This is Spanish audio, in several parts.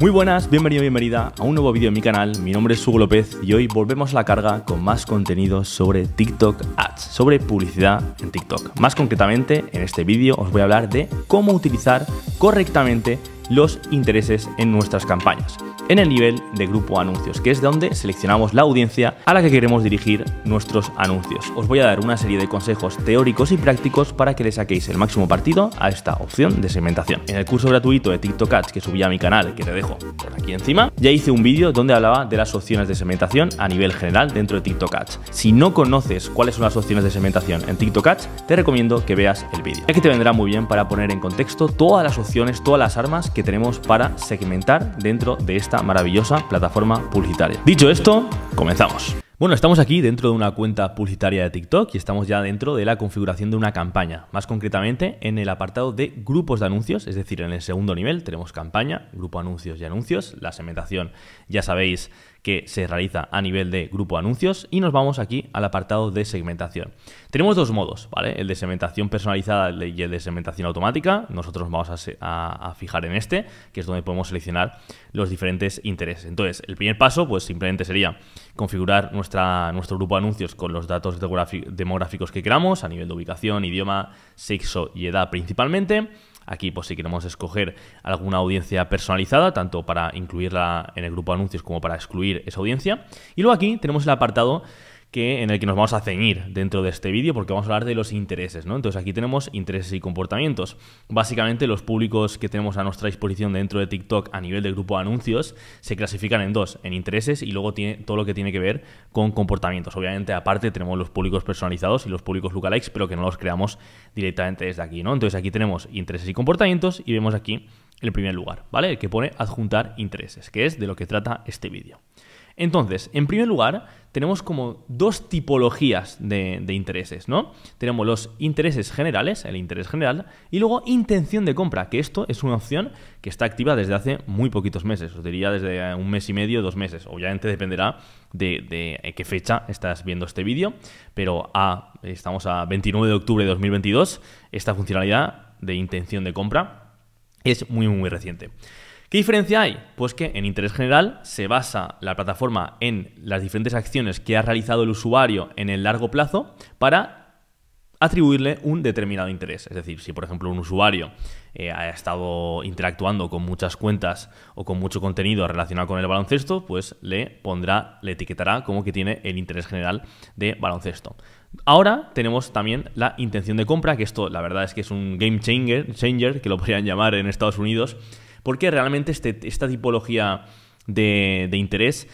Muy buenas, bienvenido, bienvenida a un nuevo vídeo en mi canal. Mi nombre es Hugo López y hoy volvemos a la carga con más contenido sobre TikTok Ads, sobre publicidad en TikTok. Más concretamente, en este vídeo os voy a hablar de cómo utilizar correctamente los intereses en nuestras campañas en el nivel de grupo anuncios, que es donde seleccionamos la audiencia a la que queremos dirigir nuestros anuncios. Os voy a dar una serie de consejos teóricos y prácticos para que le saquéis el máximo partido a esta opción de segmentación. En el curso gratuito de TikTok Ads que subí a mi canal, que te dejo por aquí encima, ya hice un vídeo donde hablaba de las opciones de segmentación a nivel general dentro de TikTok Ads. Si no conoces cuáles son las opciones de segmentación en TikTok Ads, te recomiendo que veas el vídeo, ya que te vendrá muy bien para poner en contexto todas las opciones, todas las armas que tenemos para segmentar dentro de esta maravillosa plataforma publicitaria. Dicho esto, comenzamos. Bueno, estamos aquí dentro de una cuenta publicitaria de TikTok y estamos ya dentro de la configuración de una campaña. Más concretamente, en el apartado de grupos de anuncios, es decir, en el segundo nivel tenemos campaña, grupo anuncios y anuncios. La segmentación ya sabéis que se realiza a nivel de grupo anuncios y nos vamos aquí al apartado de segmentación. Tenemos dos modos, ¿vale? El de segmentación personalizada y el de segmentación automática. Nosotros vamos a, fijar en este, que es donde podemos seleccionar los diferentes intereses. Entonces, el primer paso, pues simplemente sería configurar nuestra, nuestro grupo anuncios con los datos demográficos que queramos, a nivel de ubicación, idioma, sexo y edad principalmente. Aquí pues si queremos escoger alguna audiencia personalizada, tanto para incluirla en el grupo de anuncios como para excluir esa audiencia. Y luego aquí tenemos el apartado que, en el que nos vamos a ceñir dentro de este vídeo porque vamos a hablar de los intereses, ¿no? Entonces aquí tenemos intereses y comportamientos. Básicamente los públicos que tenemos a nuestra disposición dentro de TikTok a nivel de grupo de anuncios se clasifican en dos, en intereses y luego tiene todo lo que tiene que ver con comportamientos. Obviamente aparte tenemos los públicos personalizados y los públicos lookalikes, pero que no los creamos directamente desde aquí, ¿no? Entonces aquí tenemos intereses y comportamientos y vemos aquí el primer lugar, ¿vale? El que pone adjuntar intereses, que es de lo que trata este vídeo. Entonces, en primer lugar, tenemos como dos tipologías de, intereses, ¿no? Tenemos los intereses generales, el interés general, y luego intención de compra, que esto es una opción que está activa desde hace muy poquitos meses, os diría desde un mes y medio, dos meses, obviamente dependerá de, eh, qué fecha estás viendo este vídeo, pero estamos a 29 de octubre de 2022, esta funcionalidad de intención de compra es muy, muy reciente. ¿Qué diferencia hay? Pues que en interés general se basa la plataforma en las diferentes acciones que ha realizado el usuario en el largo plazo para atribuirle un determinado interés. Es decir, si por ejemplo un usuario eh, ha estado interactuando con muchas cuentas o con mucho contenido relacionado con el baloncesto, pues le pondrá, le etiquetará como que tiene el interés general de baloncesto. Ahora tenemos también la intención de compra, que esto la verdad es que es un game changer, changer que lo podrían llamar en Estados Unidos porque realmente este, esta tipología de, interés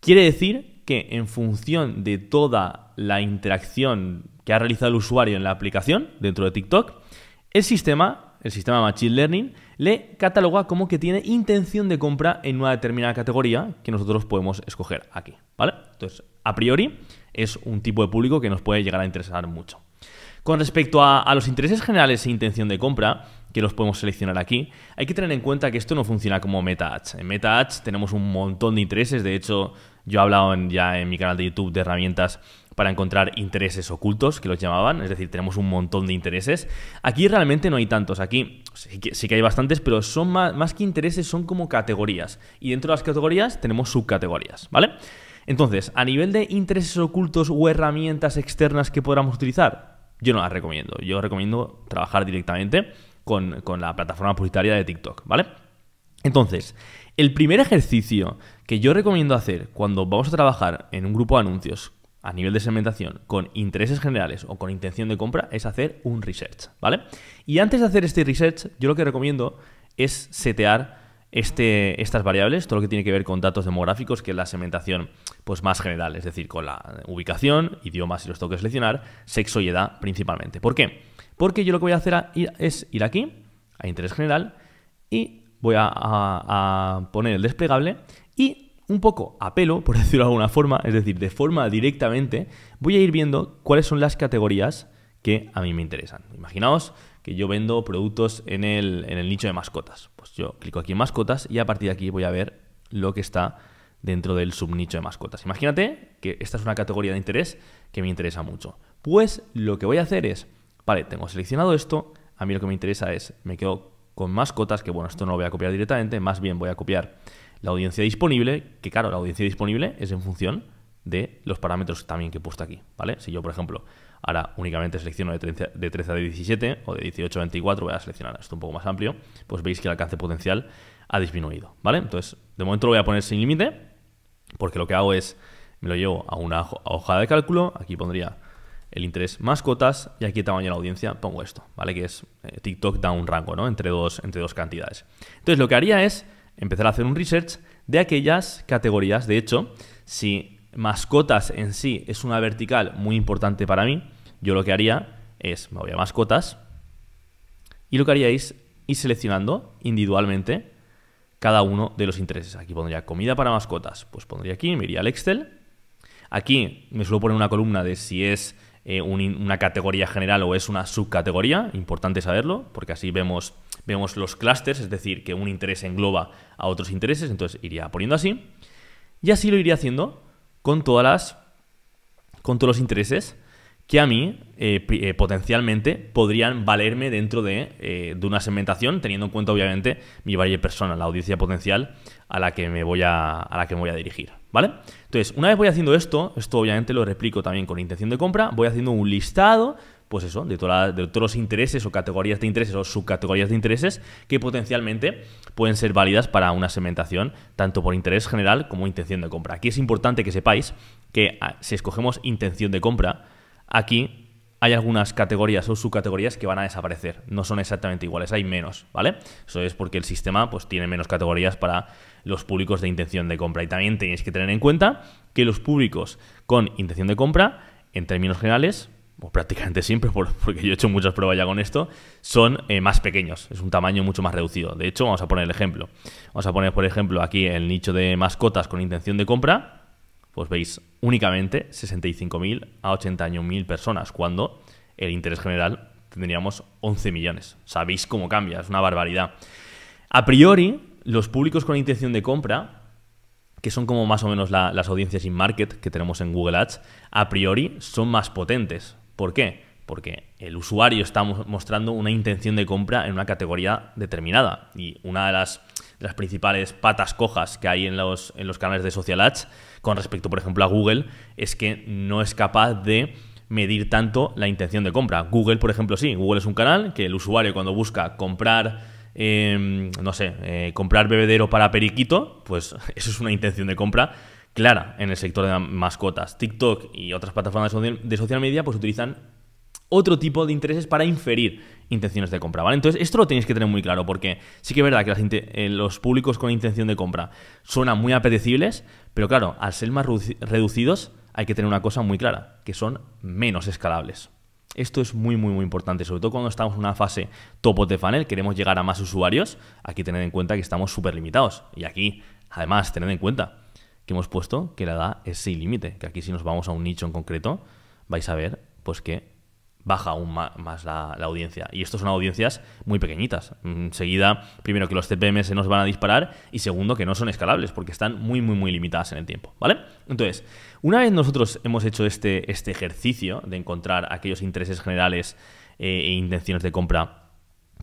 quiere decir que en función de toda la interacción que ha realizado el usuario en la aplicación, dentro de TikTok, el sistema, el sistema Machine Learning, le cataloga como que tiene intención de compra en una determinada categoría que nosotros podemos escoger aquí, Entonces, a priori, es un tipo de público que nos puede llegar a interesar mucho. Con respecto a los intereses generales e intención de compra, que los podemos seleccionar aquí. Hay que tener en cuenta que esto no funciona como meta En meta tenemos un montón de intereses. De hecho, yo he hablado ya en mi canal de YouTube de herramientas para encontrar intereses ocultos, que los llamaban. Es decir, tenemos un montón de intereses. Aquí realmente no hay tantos. Aquí sí que, hay bastantes, pero son más, que intereses, son como categorías. Y dentro de las categorías tenemos subcategorías, ¿vale? Entonces, a nivel de intereses ocultos o herramientas externas que podamos utilizar, yo no las recomiendo. Yo recomiendo trabajar directamente con, la plataforma publicitaria de TikTok, ¿vale? Entonces, el primer ejercicio que yo recomiendo hacer cuando vamos a trabajar en un grupo de anuncios a nivel de segmentación con intereses generales o con intención de compra es hacer un research, ¿vale? Y antes de hacer este research, yo lo que recomiendo es setear este, estas variables, todo lo que tiene que ver con datos demográficos, que es la segmentación pues, más general, es decir, con la ubicación, idiomas si los toques que seleccionar, sexo y edad principalmente. ¿Por qué? Porque yo lo que voy a hacer es ir aquí, a interés general, y voy a, poner el desplegable y un poco a pelo, por decirlo de alguna forma, es decir, de forma directamente, voy a ir viendo cuáles son las categorías que a mí me interesan. Imaginaos que yo vendo productos en el, en el nicho de mascotas. Pues yo clico aquí en mascotas y a partir de aquí voy a ver lo que está dentro del subnicho de mascotas. Imagínate que esta es una categoría de interés que me interesa mucho. Pues lo que voy a hacer es vale, tengo seleccionado esto, a mí lo que me interesa es, me quedo con mascotas, que bueno, esto no lo voy a copiar directamente, más bien voy a copiar la audiencia disponible, que claro, la audiencia disponible es en función de los parámetros también que he puesto aquí, ¿vale? Si yo, por ejemplo, ahora únicamente selecciono de 13, de a 17 o de 18 a 24, voy a seleccionar esto un poco más amplio, pues veis que el alcance potencial ha disminuido, ¿vale? Entonces, de momento lo voy a poner sin límite, porque lo que hago es, me lo llevo a una hoja de cálculo, aquí pondría el interés mascotas y aquí tamaño de la audiencia pongo esto, ¿vale? Que es eh, TikTok da un rango, ¿no? Entre dos, entre dos cantidades. Entonces lo que haría es empezar a hacer un research de aquellas categorías. De hecho, si mascotas en sí es una vertical muy importante para mí, yo lo que haría es, me voy a mascotas y lo que haría es ir seleccionando individualmente cada uno de los intereses. Aquí pondría comida para mascotas, pues pondría aquí, me iría al Excel Aquí me suelo poner una columna de si es eh, una categoría general o es una subcategoría, importante saberlo, porque así vemos, vemos los clusters, es decir, que un interés engloba a otros intereses, entonces iría poniendo así. Y así lo iría haciendo con todas las con todos los intereses que a mí eh, eh, potencialmente podrían valerme dentro eh, de, una segmentación, teniendo en cuenta obviamente mi valle persona, la audiencia potencial a la que me voy a, a, la que me voy a dirigir. ¿Vale? Entonces, una vez voy haciendo esto, esto obviamente lo replico también con intención de compra, voy haciendo un listado, pues eso, de, de todos los intereses o categorías de intereses o subcategorías de intereses que potencialmente pueden ser válidas para una segmentación, tanto por interés general como intención de compra. Aquí es importante que sepáis que ah, si escogemos intención de compra, aquí hay algunas categorías o subcategorías que van a desaparecer. No son exactamente iguales, hay menos, ¿vale? Eso es porque el sistema pues, tiene menos categorías para los públicos de intención de compra. Y también tenéis que tener en cuenta que los públicos con intención de compra, en términos generales, o pues, prácticamente siempre, porque yo he hecho muchas pruebas ya con esto, son eh, más pequeños, es un tamaño mucho más reducido. De hecho, vamos a poner el ejemplo. Vamos a poner, por ejemplo, aquí el nicho de mascotas con intención de compra, pues veis únicamente 65.000 a 81.000 personas, cuando el interés general tendríamos 11 millones. Sabéis cómo cambia, es una barbaridad. A priori, los públicos con intención de compra, que son como más o menos las audiencias in-market que tenemos en Google Ads, a priori son más potentes. ¿Por qué? Porque el usuario está mostrando una intención de compra en una categoría determinada. Y una de las las principales patas cojas que hay en los, en los canales de Social Ads con respecto, por ejemplo, a Google, es que no es capaz de medir tanto la intención de compra. Google, por ejemplo, sí. Google es un canal que el usuario cuando busca comprar... Em, no sé, eh, comprar bebedero para periquito, pues eso es una intención de compra clara en el sector de mascotas. TikTok y otras plataformas de social media pues utilizan otro tipo de intereses para inferir intenciones de compra, ¿vale? Entonces, esto lo tenéis que tener muy claro porque sí que es verdad que eh, los públicos con intención de compra suenan muy apetecibles, pero claro, al ser más reducidos hay que tener una cosa muy clara, que son menos escalables. Esto es muy, muy, muy importante, sobre todo cuando estamos en una fase topo de funnel, queremos llegar a más usuarios, aquí tener en cuenta que estamos súper limitados. Y aquí, además, tened en cuenta que hemos puesto que la edad es sin límite, que aquí si nos vamos a un nicho en concreto, vais a ver pues que baja aún más la, audiencia. Y estos son audiencias muy pequeñitas. Enseguida, mm, primero que los CPM se nos van a disparar y segundo que no son escalables porque están muy, muy, muy limitadas en el tiempo. ¿Vale? Entonces, una vez nosotros hemos hecho este, este ejercicio de encontrar aquellos intereses generales eh, e intenciones de compra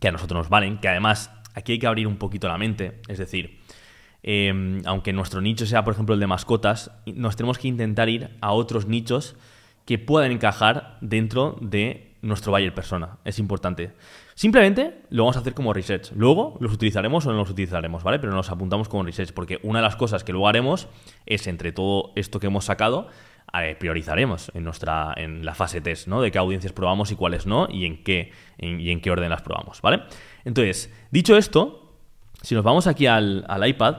que a nosotros nos valen, que además aquí hay que abrir un poquito la mente, es decir, em, aunque nuestro nicho sea, por ejemplo, el de mascotas, nos tenemos que intentar ir a otros nichos que puedan encajar dentro de nuestro buyer persona. Es importante. Simplemente lo vamos a hacer como research. Luego los utilizaremos o no los utilizaremos, ¿vale? Pero nos apuntamos como research porque una de las cosas que luego haremos es entre todo esto que hemos sacado priorizaremos en nuestra en la fase test, ¿no? De qué audiencias probamos y cuáles no y en qué y en qué orden las probamos, ¿vale? Entonces, dicho esto, si nos vamos aquí al, al iPad,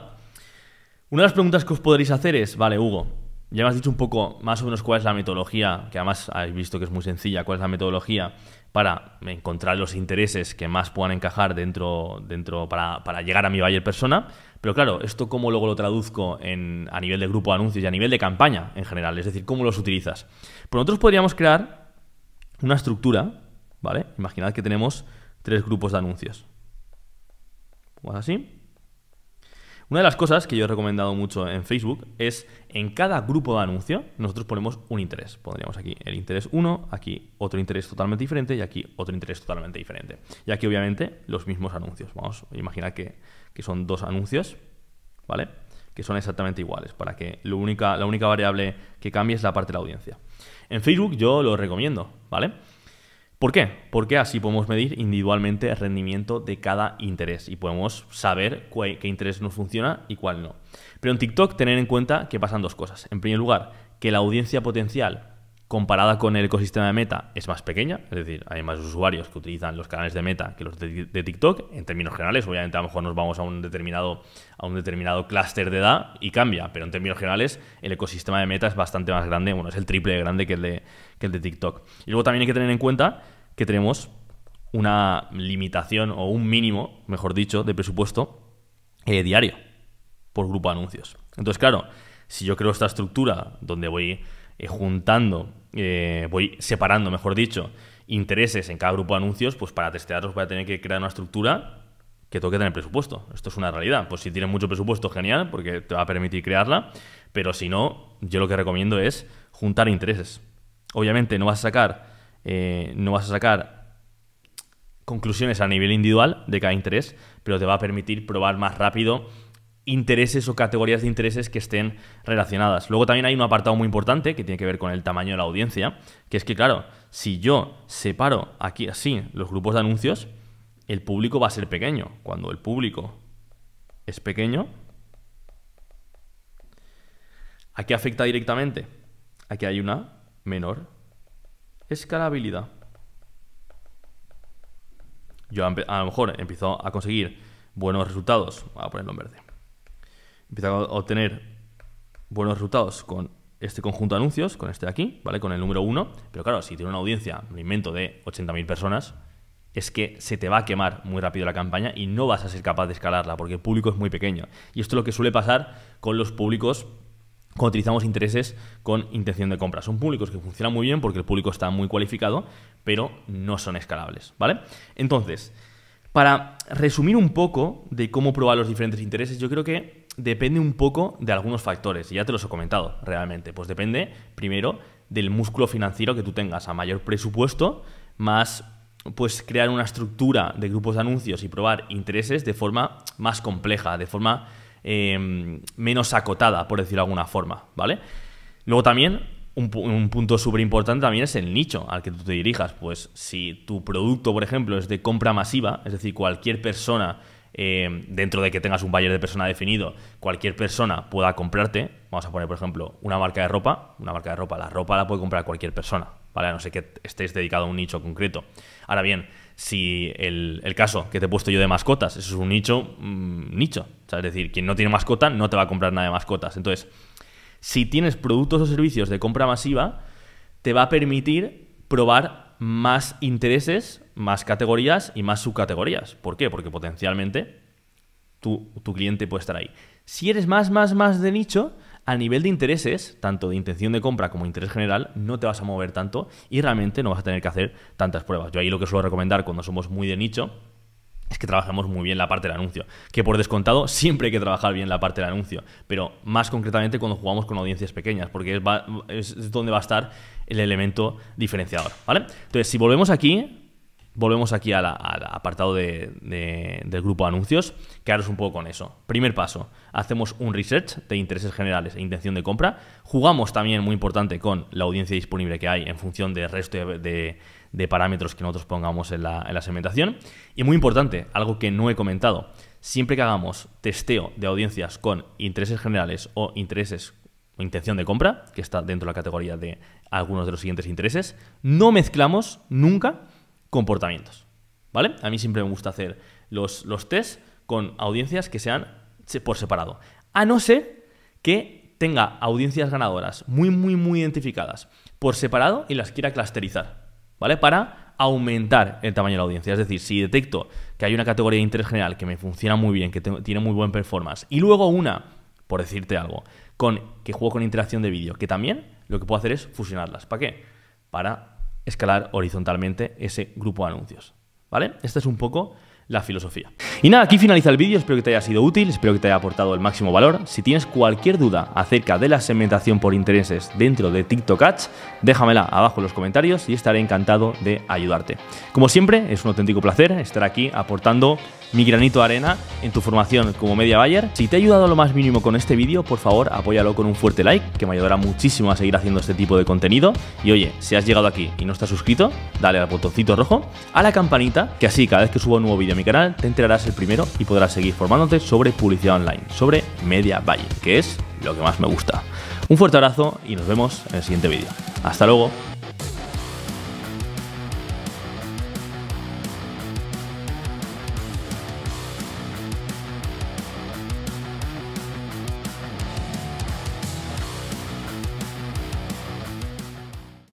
una de las preguntas que os podréis hacer es, vale, Hugo, ya me has dicho un poco más o menos cuál es la metodología, que además habéis visto que es muy sencilla, cuál es la metodología para encontrar los intereses que más puedan encajar dentro, dentro para, llegar a mi buyer persona. Pero claro, esto cómo luego lo traduzco en, a nivel de grupo de anuncios y a nivel de campaña en general, es decir, cómo los utilizas. pues nosotros podríamos crear una estructura, ¿vale? Imaginad que tenemos tres grupos de anuncios. Pues así. Una de las cosas que yo he recomendado mucho en Facebook es en cada grupo de anuncio nosotros ponemos un interés. Pondríamos aquí el interés 1, aquí otro interés totalmente diferente y aquí otro interés totalmente diferente. Y aquí obviamente los mismos anuncios. Vamos a imaginar que, son dos anuncios, ¿vale? Que son exactamente iguales, para que única, la única variable que cambie es la parte de la audiencia. En Facebook yo lo recomiendo, ¿vale? ¿Por qué? Porque así podemos medir individualmente el rendimiento de cada interés y podemos saber qué interés nos funciona y cuál no. Pero en TikTok tener en cuenta que pasan dos cosas. En primer lugar, que la audiencia potencial comparada con el ecosistema de Meta, es más pequeña, es decir, hay más usuarios que utilizan los canales de Meta que los de, TikTok. En términos generales, obviamente a lo mejor nos vamos a un determinado, clúster de edad y cambia, pero en términos generales el ecosistema de Meta es bastante más grande, bueno, es el triple de grande que el de, el de TikTok. Y luego también hay que tener en cuenta que tenemos una limitación o un mínimo, mejor dicho, de presupuesto eh, diario por grupo de anuncios. Entonces, claro, si yo creo esta estructura donde voy eh, juntando, eh, voy separando, mejor dicho, intereses en cada grupo de anuncios, pues para testearlos voy a tener que crear una estructura que toque tener presupuesto. Esto es una realidad. Pues si tienes mucho presupuesto, genial, porque te va a permitir crearla, pero si no, yo lo que recomiendo es juntar intereses. Obviamente no vas a sacar, eh, no vas a sacar conclusiones a nivel individual de cada interés, pero te va a permitir probar más rápido intereses o categorías de intereses que estén relacionadas. Luego también hay un apartado muy importante que tiene que ver con el tamaño de la audiencia, que es que claro, si yo separo aquí así los grupos de anuncios, el público va a ser pequeño. Cuando el público es pequeño, ¿a qué afecta directamente? Aquí hay una menor escalabilidad. Yo a lo mejor empiezo a conseguir buenos resultados, voy a ponerlo en verde empieza a obtener buenos resultados con este conjunto de anuncios, con este de aquí, ¿vale? Con el número uno Pero claro, si tiene una audiencia, un invento, de 80.000 personas, es que se te va a quemar muy rápido la campaña y no vas a ser capaz de escalarla porque el público es muy pequeño. Y esto es lo que suele pasar con los públicos cuando utilizamos intereses con intención de compra. Son públicos que funcionan muy bien porque el público está muy cualificado, pero no son escalables, ¿vale? Entonces, para resumir un poco de cómo probar los diferentes intereses, yo creo que depende un poco de algunos factores, ya te los he comentado realmente. Pues depende, primero, del músculo financiero que tú tengas. A mayor presupuesto, más pues crear una estructura de grupos de anuncios y probar intereses de forma más compleja, de forma em, menos acotada, por decirlo de alguna forma, ¿vale? Luego también, un, un punto súper importante también es el nicho al que tú te dirijas. Pues si tu producto, por ejemplo, es de compra masiva, es decir, cualquier persona eh, dentro de que tengas un buyer de persona definido, cualquier persona pueda comprarte. Vamos a poner, por ejemplo, una marca de ropa. Una marca de ropa, la ropa la puede comprar cualquier persona, ¿vale? A no ser que estés dedicado a un nicho concreto. Ahora bien, si el, caso que te he puesto yo de mascotas, eso es un nicho, mm, nicho. es decir, quien no tiene mascota no te va a comprar nada de mascotas. Entonces, si tienes productos o servicios de compra masiva, te va a permitir probar más intereses más categorías y más subcategorías. ¿Por qué? Porque potencialmente tu, cliente puede estar ahí. Si eres más, más, más de nicho, a nivel de intereses, tanto de intención de compra como interés general, no te vas a mover tanto y realmente no vas a tener que hacer tantas pruebas. Yo ahí lo que suelo recomendar cuando somos muy de nicho es que trabajemos muy bien la parte del anuncio. Que por descontado siempre hay que trabajar bien la parte del anuncio, pero más concretamente cuando jugamos con audiencias pequeñas, porque es, es donde va a estar el elemento diferenciador. ¿vale? Entonces, si volvemos aquí, volvemos aquí al, apartado del grupo de anuncios, quedaros un poco con eso. Primer paso, hacemos un research de intereses generales e intención de compra. Jugamos también, muy importante, con la audiencia disponible que hay en función del resto de, parámetros que nosotros pongamos en la, en la segmentación. Y muy importante, algo que no he comentado, siempre que hagamos testeo de audiencias con intereses generales o intereses o intención de compra, que está dentro de la categoría de algunos de los siguientes intereses, no mezclamos nunca comportamientos. ¿Vale? A mí siempre me gusta hacer los, los test con audiencias que sean por separado. A no ser que tenga audiencias ganadoras muy, muy, muy identificadas por separado y las quiera clusterizar, ¿vale? Para aumentar el tamaño de la audiencia. Es decir, si detecto que hay una categoría de interés general que me funciona muy bien, que tiene muy buen performance, y luego una, por decirte algo, con que juego con interacción de vídeo, que también lo que puedo hacer es fusionarlas. ¿Para qué? Para escalar horizontalmente ese grupo de anuncios. ¿Vale? Esta es un poco la filosofía. Y nada, aquí finaliza el vídeo, espero que te haya sido útil, espero que te haya aportado el máximo valor. Si tienes cualquier duda acerca de la segmentación por intereses dentro de TikTok Ads, déjamela abajo en los comentarios y estaré encantado de ayudarte. Como siempre, es un auténtico placer estar aquí aportando mi granito de arena en tu formación como media buyer. Si te ha ayudado lo más mínimo con este vídeo, por favor, apóyalo con un fuerte like, que me ayudará muchísimo a seguir haciendo este tipo de contenido. Y oye, si has llegado aquí y no estás suscrito, dale al botoncito rojo, a la campanita, que así cada vez que suba un nuevo vídeo a mi canal, te enterarás el primero y podrás seguir formándote sobre publicidad online, sobre media buyer, que es lo que más me gusta. Un fuerte abrazo y nos vemos en el siguiente vídeo. Hasta luego.